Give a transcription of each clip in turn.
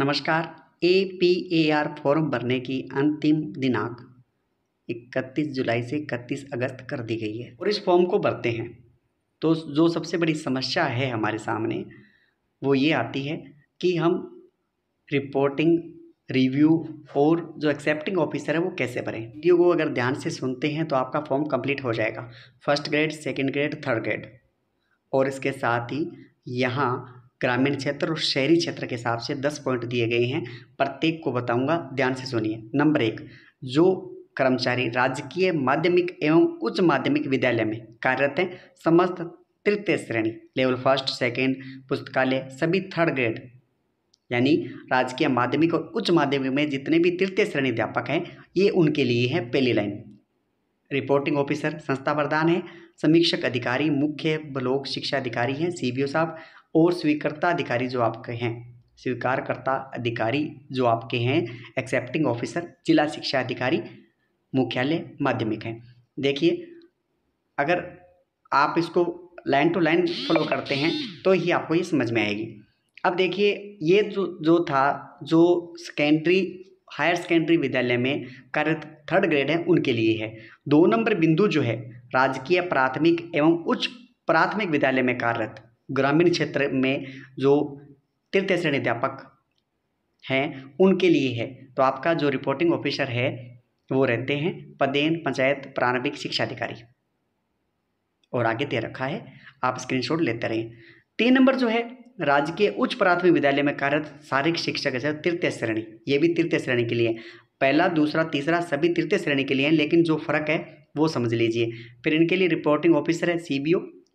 नमस्कार A P A R form भरने की अंतिम दिनांक 31 जुलाई से 31 अगस्त कर दी गई है और इस फॉर्म को भरते हैं तो जो सबसे बड़ी समस्या है हमारे सामने वो ये आती है कि हम रिपोर्टिंग रिव्यू और जो एक्सेप्टिंग ऑफिसर है वो कैसे भरें वीडियो को अगर ध्यान से सुनते हैं तो आपका फॉर्म कंप्लीट हो जाएगा first grade second grade third grade और इसके साथ ही यहाँ ग्रामीण क्षेत्र और शहरी क्षेत्र के हिसाब से दस पॉइंट दिए गए हैं प्रत्येक को बताऊंगा ध्यान से सुनिए नंबर एक जो कर्मचारी राजकीय माध्यमिक एवं उच्च माध्यमिक विद्यालय में कार्यरत हैं समस्त तृतीय श्रेणी लेवल फर्स्ट सेकेंड पुस्तकालय सभी थर्ड ग्रेड यानी राजकीय माध्यमिक और उच्च माध्यमिक में जितने भी तृतीय श्रेणी अध्यापक हैं ये उनके लिए है पहली लाइन रिपोर्टिंग ऑफिसर संस्था प्रधान है समीक्षक अधिकारी मुख्य ब्लॉक शिक्षा अधिकारी हैं सी साहब और स्वीकर्ता अधिकारी जो आपके हैं स्वीकारकर्ता अधिकारी जो आपके हैं एक्सेप्टिंग ऑफिसर जिला शिक्षा अधिकारी मुख्यालय माध्यमिक हैं देखिए अगर आप इसको लाइन टू लाइन फॉलो करते हैं तो ही आपको ये समझ में आएगी अब देखिए ये जो जो था जो सेकेंडरी हायर सेकेंडरी विद्यालय में कार्य थर्ड ग्रेड है उनके लिए है दो नंबर बिंदु जो है राजकीय प्राथमिक एवं उच्च प्राथमिक विद्यालय में कार्यरत ग्रामीण क्षेत्र में जो तृतीय श्रेणी अध्यापक हैं उनके लिए है तो आपका जो रिपोर्टिंग ऑफिसर है वो रहते हैं पदेन पंचायत प्रारंभिक शिक्षा अधिकारी और आगे दे रखा है आप स्क्रीनशॉट लेते रहें तीन नंबर जो है राज्य के उच्च प्राथमिक विद्यालय में कार्यरत शारीरिक शिक्षक है तृतीय श्रेणी ये भी तृतीय श्रेणी के लिए पहला दूसरा तीसरा सभी तृतीय श्रेणी के लिए हैं लेकिन जो फर्क है वो समझ लीजिए फिर इनके लिए रिपोर्टिंग ऑफिसर है सी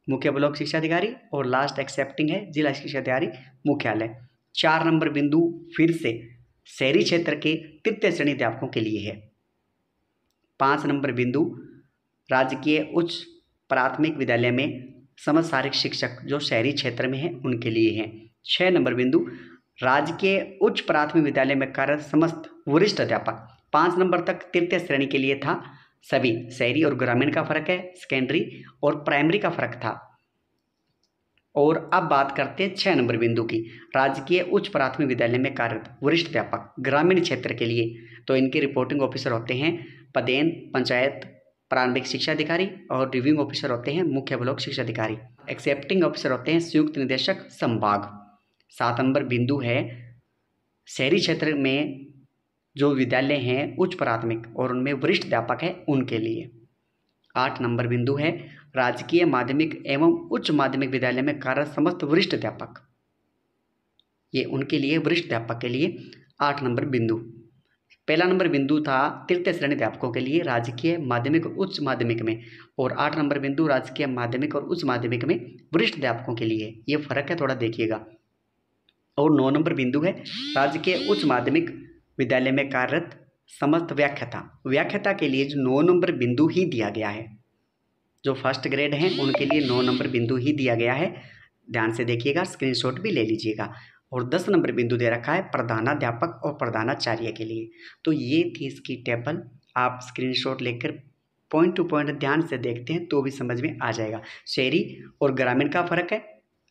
मुख्य ब्लॉक शिक्षा अधिकारी और लास्ट एक्सेप्टिंग है जिला शिक्षा अधिकारी मुख्यालय चार नंबर बिंदु फिर से शहरी क्षेत्र के तृतीय श्रेणी अध्यापकों के लिए है पाँच नंबर बिंदु राजकीय उच्च प्राथमिक विद्यालय में समसारिक शिक्षक जो शहरी क्षेत्र में हैं उनके लिए हैं छः नंबर बिंदु राजकीय उच्च प्राथमिक विद्यालय में कार्य समस्त वरिष्ठ अध्यापक पाँच नंबर तक तृतीय श्रेणी के लिए था सभी शहरी और ग्रामीण का फ़र्क है सेकेंडरी और प्राइमरी का फ़र्क था और अब बात करते हैं छः नंबर बिंदु की राजकीय उच्च प्राथमिक विद्यालय में कार्यरत वरिष्ठ व्यापक ग्रामीण क्षेत्र के लिए तो इनके रिपोर्टिंग ऑफिसर होते हैं पदेन पंचायत प्रारंभिक शिक्षा अधिकारी और रिव्यूंग ऑफिसर होते हैं मुख्य ब्लॉक शिक्षा अधिकारी एक्सेप्टिंग ऑफिसर होते हैं संयुक्त निदेशक संभाग सात नंबर बिंदु है शहरी क्षेत्र में जो विद्यालय हैं उच्च प्राथमिक और उनमें वरिष्ठ अध्यापक हैं उनके लिए आठ नंबर बिंदु है राजकीय माध्यमिक एवं उच्च माध्यमिक विद्यालय में कार्य समस्त वरिष्ठ अध्यापक ये उनके लिए वरिष्ठ अध्यापक के लिए आठ नंबर बिंदु पहला नंबर बिंदु था तृतीय श्रेणी अध्यापकों के लिए राजकीय माध्यमिक उच्च माध्यमिक में और आठ नंबर बिंदु राजकीय माध्यमिक और उच्च माध्यमिक में वरिष्ठ अध्यापकों के लिए ये फर्क है थोड़ा देखिएगा और नौ नंबर बिंदु है राजकीय उच्च माध्यमिक विद्यालय में कार्यरत समस्त व्याख्याता व्याख्याता के लिए जो नौ नंबर बिंदु ही दिया गया है जो फर्स्ट ग्रेड हैं उनके लिए नौ नंबर बिंदु ही दिया गया है ध्यान से देखिएगा स्क्रीनशॉट भी ले लीजिएगा और दस नंबर बिंदु दे रखा है प्रधानाध्यापक और प्रधानाचार्य के लिए तो ये थी इसकी टेबल आप स्क्रीनशॉट लेकर पॉइंट टू पॉइंट ध्यान से देखते हैं तो भी समझ में आ जाएगा शहरी और ग्रामीण का फर्क है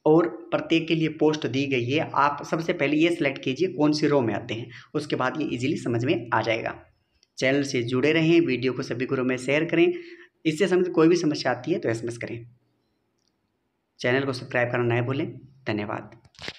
और प्रत्येक के लिए पोस्ट दी गई है आप सबसे पहले ये सिलेक्ट कीजिए कौन सी रो में आते हैं उसके बाद ये इजीली समझ में आ जाएगा चैनल से जुड़े रहें वीडियो को सभी ग्रुप में शेयर करें इससे संबंधित कोई भी समस्या आती है तो एस करें चैनल को सब्सक्राइब करना ना भूलें धन्यवाद